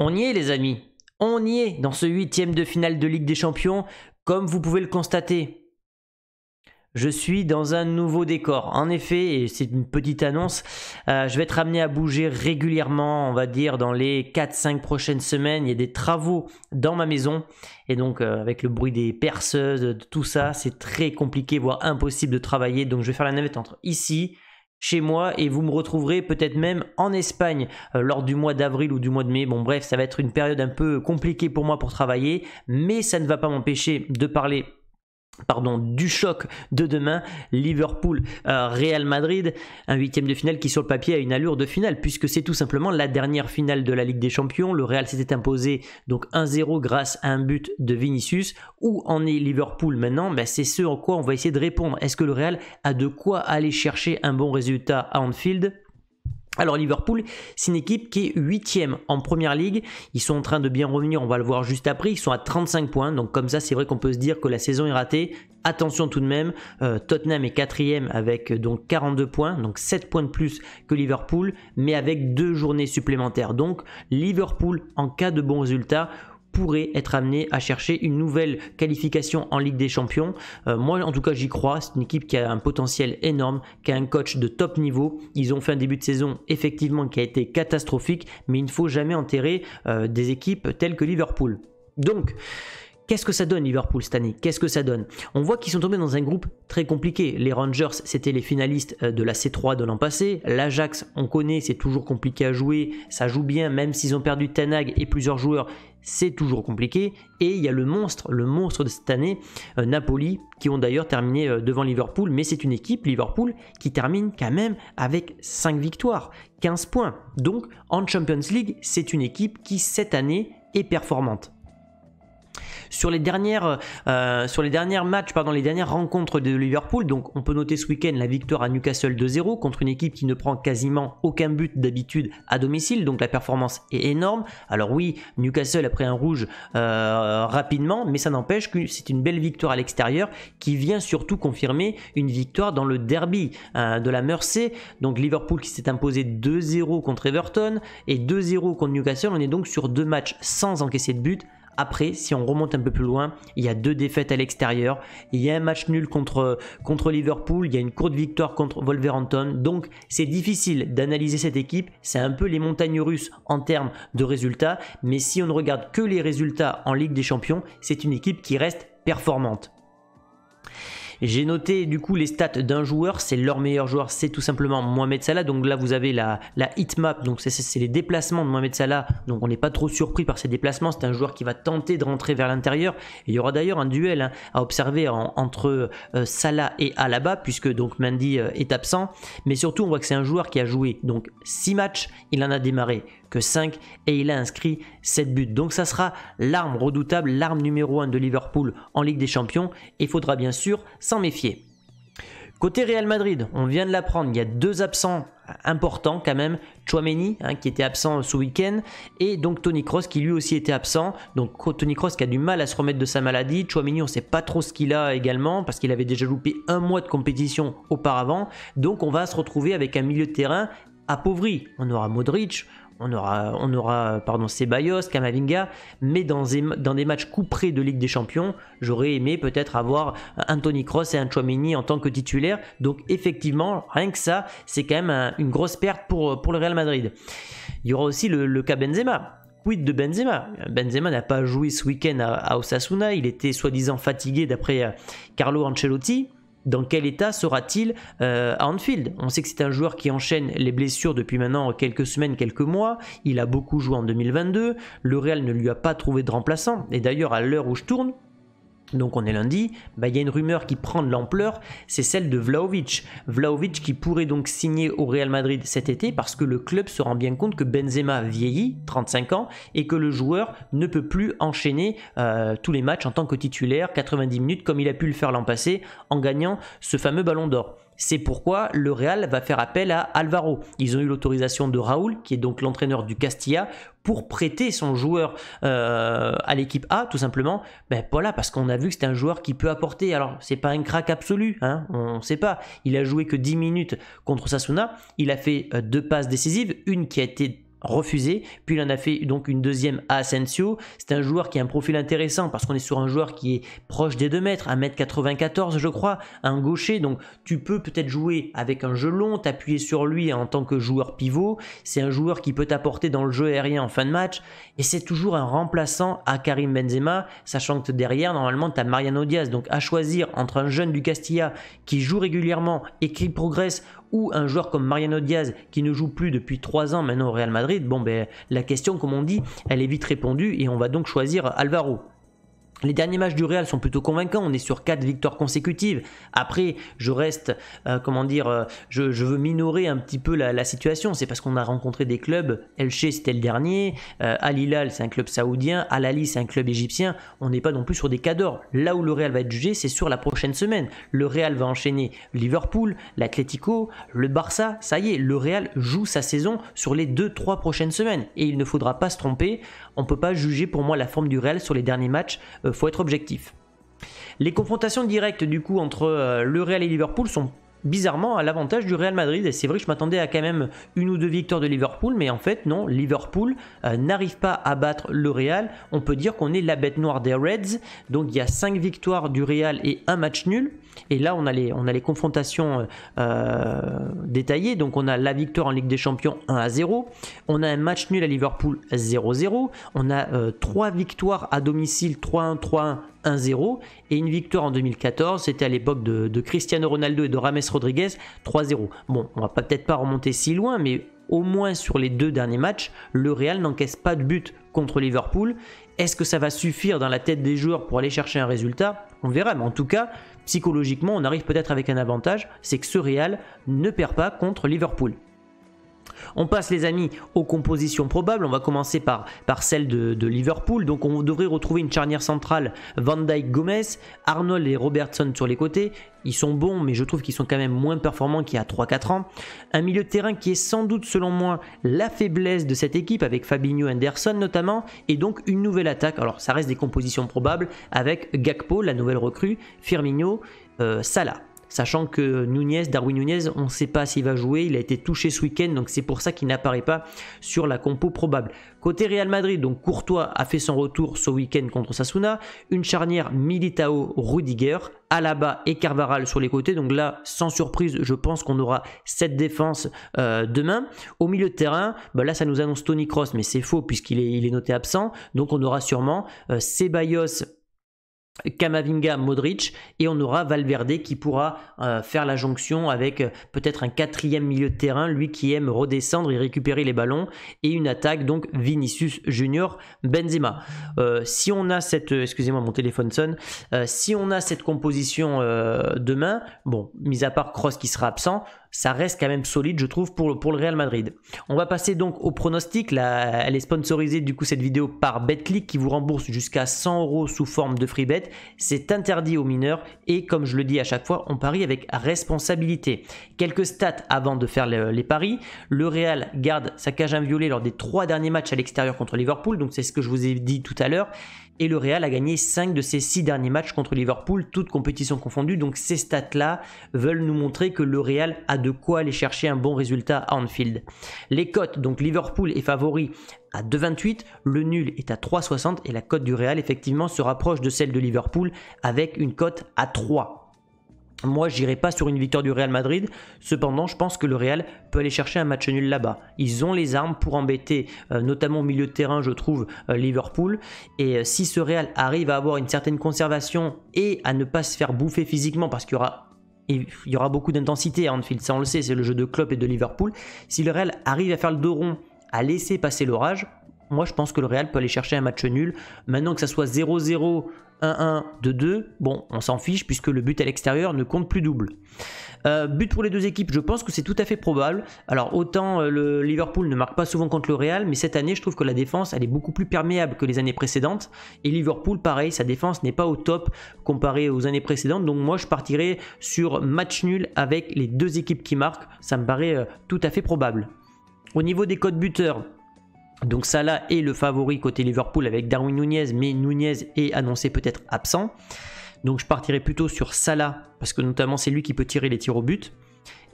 On y est les amis, on y est dans ce huitième de finale de Ligue des Champions, comme vous pouvez le constater. Je suis dans un nouveau décor. En effet, et c'est une petite annonce, euh, je vais être amené à bouger régulièrement, on va dire dans les 4-5 prochaines semaines. Il y a des travaux dans ma maison. Et donc euh, avec le bruit des perceuses, de tout ça, c'est très compliqué, voire impossible de travailler. Donc je vais faire la navette entre ici, chez moi et vous me retrouverez peut-être même en Espagne euh, lors du mois d'avril ou du mois de mai. Bon bref, ça va être une période un peu compliquée pour moi pour travailler, mais ça ne va pas m'empêcher de parler pardon, du choc de demain, Liverpool-Real euh, Madrid, un huitième de finale qui sur le papier a une allure de finale, puisque c'est tout simplement la dernière finale de la Ligue des Champions. Le Real s'était imposé donc 1-0 grâce à un but de Vinicius. Où en est Liverpool maintenant ben, C'est ce en quoi on va essayer de répondre. Est-ce que le Real a de quoi aller chercher un bon résultat à Anfield alors Liverpool, c'est une équipe qui est huitième en première ligue. Ils sont en train de bien revenir, on va le voir juste après. Ils sont à 35 points, donc comme ça, c'est vrai qu'on peut se dire que la saison est ratée. Attention tout de même, euh, Tottenham est quatrième avec euh, donc 42 points, donc 7 points de plus que Liverpool, mais avec deux journées supplémentaires. Donc Liverpool, en cas de bon résultat, pourrait être amené à chercher une nouvelle qualification en Ligue des Champions. Euh, moi, en tout cas, j'y crois. C'est une équipe qui a un potentiel énorme, qui a un coach de top niveau. Ils ont fait un début de saison effectivement qui a été catastrophique, mais il ne faut jamais enterrer euh, des équipes telles que Liverpool. Donc, Qu'est-ce que ça donne Liverpool cette année Qu'est-ce que ça donne On voit qu'ils sont tombés dans un groupe très compliqué. Les Rangers, c'était les finalistes euh, de la C3 de l'an passé. L'Ajax, on connaît, c'est toujours compliqué à jouer. Ça joue bien, même s'ils ont perdu Tanag et plusieurs joueurs, c'est toujours compliqué. Et il y a le monstre, le monstre de cette année, euh, Napoli, qui ont d'ailleurs terminé euh, devant Liverpool. Mais c'est une équipe, Liverpool, qui termine quand même avec 5 victoires, 15 points. Donc en Champions League, c'est une équipe qui cette année est performante sur les dernières, euh, sur les dernières matchs, pardon, les dernières rencontres de Liverpool, donc on peut noter ce week-end la victoire à Newcastle 2-0 contre une équipe qui ne prend quasiment aucun but d'habitude à domicile, donc la performance est énorme. Alors oui, Newcastle a pris un rouge euh, rapidement, mais ça n'empêche que c'est une belle victoire à l'extérieur qui vient surtout confirmer une victoire dans le derby euh, de la Mersey. Donc Liverpool qui s'est imposé 2-0 contre Everton et 2-0 contre Newcastle. On est donc sur deux matchs sans encaisser de but après, si on remonte un peu plus loin, il y a deux défaites à l'extérieur, il y a un match nul contre, contre Liverpool, il y a une courte victoire contre Wolverhampton. Donc c'est difficile d'analyser cette équipe, c'est un peu les montagnes russes en termes de résultats, mais si on ne regarde que les résultats en Ligue des Champions, c'est une équipe qui reste performante. J'ai noté du coup les stats d'un joueur, c'est leur meilleur joueur, c'est tout simplement Mohamed Salah. Donc là vous avez la, la map, donc c'est les déplacements de Mohamed Salah. Donc on n'est pas trop surpris par ses déplacements, c'est un joueur qui va tenter de rentrer vers l'intérieur. Il y aura d'ailleurs un duel hein, à observer entre euh, Salah et Alaba, puisque donc Mandy euh, est absent. Mais surtout on voit que c'est un joueur qui a joué donc 6 matchs, il en a démarré que 5 et il a inscrit 7 buts. Donc ça sera l'arme redoutable, l'arme numéro 1 de Liverpool en Ligue des Champions et il faudra bien sûr s'en méfier. Côté Real Madrid, on vient de l'apprendre, il y a deux absents importants quand même, Chouameni hein, qui était absent ce week-end et donc Tony Cross qui lui aussi était absent. Donc Tony Cross qui a du mal à se remettre de sa maladie, Chouameni on ne sait pas trop ce qu'il a également parce qu'il avait déjà loupé un mois de compétition auparavant. Donc on va se retrouver avec un milieu de terrain appauvri. On aura Modric, on aura, on aura pardon, Ceballos, Kamavinga, mais dans, des matchs couperés de Ligue des Champions, j'aurais aimé peut-être avoir Anthony Cross et un Chouamini en tant que titulaire. Donc effectivement, rien que ça, c'est quand même une grosse perte pour, pour le Real Madrid. Il y aura aussi le, le cas Benzema quid de Benzema Benzema n'a pas joué ce week-end à, Osasuna, il était soi-disant fatigué d'après euh, Carlo Ancelotti dans quel état sera-t-il euh, à Anfield On sait que c'est un joueur qui enchaîne les blessures depuis maintenant quelques semaines, quelques mois. Il a beaucoup joué en 2022. Le Real ne lui a pas trouvé de remplaçant. Et d'ailleurs, à l'heure où je tourne, donc on est lundi, bah, il y a une rumeur qui prend de l'ampleur, c'est celle de Vlaovic. Vlaovic qui pourrait donc signer au Real Madrid cet été parce que le club se rend bien compte que Benzema vieillit, 35 ans, et que le joueur ne peut plus enchaîner euh, tous les matchs en tant que titulaire, 90 minutes comme il a pu le faire l'an passé en gagnant ce fameux ballon d'or. C'est pourquoi le Real va faire appel à Alvaro. Ils ont eu l'autorisation de Raoul, qui est donc l'entraîneur du Castilla, pour prêter son joueur euh, à l'équipe A, tout simplement. Ben voilà, parce qu'on a vu que c'est un joueur qui peut apporter. Alors, c'est pas un crack absolu, hein, on ne sait pas. Il a joué que 10 minutes contre Sasuna. Il a fait euh, deux passes décisives, une qui a été refusé. Puis il en a fait donc une deuxième à Asensio. C'est un joueur qui a un profil intéressant parce qu'on est sur un joueur qui est proche des 2 mètres, 1m94 je crois, un gaucher. Donc tu peux peut-être jouer avec un jeu long, t'appuyer sur lui en tant que joueur pivot. C'est un joueur qui peut t'apporter dans le jeu aérien en fin de match. Et c'est toujours un remplaçant à Karim Benzema, sachant que derrière, normalement, tu as Mariano Diaz. Donc à choisir entre un jeune du Castilla qui joue régulièrement et qui progresse ou un joueur comme Mariano Diaz qui ne joue plus depuis 3 ans maintenant au Real Madrid, bon ben la question comme on dit, elle est vite répondue et on va donc choisir Alvaro. Les derniers matchs du Real sont plutôt convaincants. On est sur quatre victoires consécutives. Après, je reste, euh, comment dire, euh, je, veux minorer un petit peu la, situation. C'est parce qu'on a rencontré des clubs. Elche, c'était le dernier. Euh, Al Hilal, c'est un club saoudien. Al Ali, c'est un club égyptien. On n'est pas non plus sur des cas d'or. Là où le Real va être jugé, c'est sur la prochaine semaine. Le Real va enchaîner Liverpool, l'Atlético, le Barça. Ça y est, le Real joue sa saison sur les deux, trois prochaines semaines. Et il ne faudra pas se tromper on ne peut pas juger pour moi la forme du Real sur les derniers matchs, euh, faut être objectif. Les confrontations directes du coup entre euh, le Real et Liverpool sont bizarrement à l'avantage du Real Madrid. Et c'est vrai que je m'attendais à quand même une ou deux victoires de Liverpool, mais en fait non, Liverpool euh, n'arrive pas à battre le Real. On peut dire qu'on est la bête noire des Reds. Donc il y a 5 victoires du Real et un match nul. Et là on a les, on a les confrontations euh, euh, détaillées. Donc on a la victoire en Ligue des Champions 1 à 0. On a un match nul à Liverpool 0-0. On a 3 victoires à domicile 3-1, 3-1, 1-0. Et une victoire en 2014. C'était à l'époque de, de Cristiano Ronaldo et de Rames Rodriguez 3-0. Bon, on va peut-être pas remonter si loin, mais au moins sur les deux derniers matchs, le Real n'encaisse pas de but contre Liverpool. Est-ce que ça va suffire dans la tête des joueurs pour aller chercher un résultat On verra, mais en tout cas, psychologiquement, on arrive peut-être avec un avantage, c'est que ce Real ne perd pas contre Liverpool. On passe les amis aux compositions probables. On va commencer par, celle de, Liverpool. Donc on devrait retrouver une charnière centrale Van Dyke Gomez, Arnold et Robertson sur les côtés. Ils sont bons, mais je trouve qu'ils sont quand même moins performants qu'il y a 3-4 ans. Un milieu de terrain qui est sans doute, selon moi, la faiblesse de cette équipe, avec Fabinho Anderson notamment, et donc une nouvelle attaque. Alors, ça reste des compositions probables avec Gakpo, la nouvelle recrue, Firmino, euh, Salah. Sachant que Nunez, Darwin Nunez, on ne sait pas s'il va jouer, il a été touché ce week-end, donc c'est pour ça qu'il n'apparaît pas sur la compo probable. Côté Real Madrid, donc Courtois a fait son retour ce week-end contre Sasuna, une charnière Militao-Rudiger, Alaba et Carvaral sur les côtés, donc là, sans surprise, je pense qu'on aura cette défense euh, demain. Au milieu de terrain, bah là, ça nous annonce Tony Cross, mais c'est faux puisqu'il est, il est, noté absent, donc on aura sûrement euh, Ceballos, Kamavinga, Modric, et on aura Valverde qui pourra euh, faire la jonction avec euh, peut-être un quatrième milieu de terrain, lui qui aime redescendre et récupérer les ballons, et une attaque donc Vinicius Junior, Benzema. Euh, si on a cette, excusez-moi mon téléphone sonne, si on a cette composition demain, bon, mis à part Cross qui sera absent, ça reste quand même solide, je trouve, pour le, pour le Real Madrid. On va passer donc au pronostic. Là, elle est sponsorisée, du coup, cette vidéo par BetClick qui vous rembourse jusqu'à 100 euros sous forme de free bet c'est interdit aux mineurs et comme je le dis à chaque fois, on parie avec responsabilité. Quelques stats avant de faire les paris. Le Real garde sa cage inviolée lors des trois derniers matchs à l'extérieur contre Liverpool, donc c'est ce que je vous ai dit tout à l'heure. Et le Real a gagné 5 de ses six derniers matchs contre Liverpool, toutes compétitions confondues. Donc ces stats-là veulent nous montrer que le Real a de quoi aller chercher un bon résultat à Anfield. Les cotes, donc Liverpool est favori à 2,28, le nul est à 3,60 et la cote du Real effectivement se rapproche de celle de Liverpool avec une cote à 3. Moi, j'irai pas sur une victoire du Real Madrid. Cependant, je pense que le Real peut aller chercher un match nul là-bas. Ils ont les armes pour embêter, euh, notamment au milieu de terrain, je trouve, euh, Liverpool. Et euh, si ce Real arrive à avoir une certaine conservation et à ne pas se faire bouffer physiquement, parce qu'il y aura il y aura beaucoup d'intensité à Anfield, ça on le sait, c'est le jeu de Klopp et de Liverpool. Si le Real arrive à faire le dos rond à laisser passer l'orage, moi je pense que le Real peut aller chercher un match nul. Maintenant que ça soit 0-0, 1-1, 2-2, bon, on s'en fiche puisque le but à l'extérieur ne compte plus double. Euh, but pour les deux équipes, je pense que c'est tout à fait probable. Alors autant euh, le Liverpool ne marque pas souvent contre le Real, mais cette année je trouve que la défense elle est beaucoup plus perméable que les années précédentes. Et Liverpool, pareil, sa défense n'est pas au top comparé aux années précédentes. Donc moi je partirais sur match nul avec les deux équipes qui marquent. Ça me paraît euh, tout à fait probable. Au niveau des codes buteurs, donc Salah est le favori côté Liverpool avec Darwin Nunez, mais Nunez est annoncé peut-être absent. Donc je partirai plutôt sur Salah, parce que notamment c'est lui qui peut tirer les tirs au but.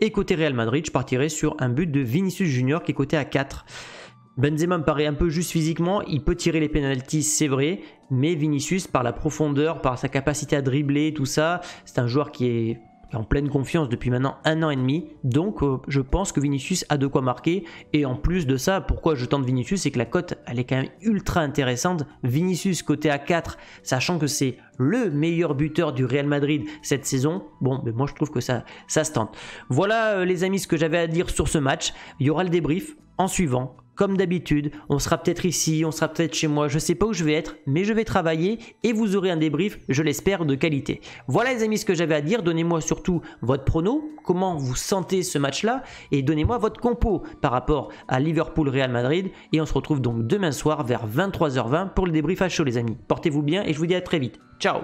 Et côté Real Madrid, je partirai sur un but de Vinicius Junior qui est coté à 4. Benzema me paraît un peu juste physiquement, il peut tirer les pénalties, c'est vrai, mais Vinicius, par la profondeur, par sa capacité à dribbler, tout ça, c'est un joueur qui est en pleine confiance depuis maintenant un an et demi. Donc euh, je pense que Vinicius a de quoi marquer. Et en plus de ça, pourquoi je tente Vinicius C'est que la cote, elle est quand même ultra intéressante. Vinicius côté à 4, sachant que c'est le meilleur buteur du Real Madrid cette saison. Bon, mais moi je trouve que ça, ça se tente. Voilà euh, les amis ce que j'avais à dire sur ce match. Il y aura le débrief en suivant comme d'habitude, on sera peut-être ici, on sera peut-être chez moi, je sais pas où je vais être, mais je vais travailler et vous aurez un débrief, je l'espère, de qualité. Voilà les amis ce que j'avais à dire, donnez-moi surtout votre prono, comment vous sentez ce match-là et donnez-moi votre compo par rapport à Liverpool-Real Madrid et on se retrouve donc demain soir vers 23h20 pour le débrief à chaud les amis. Portez-vous bien et je vous dis à très vite. Ciao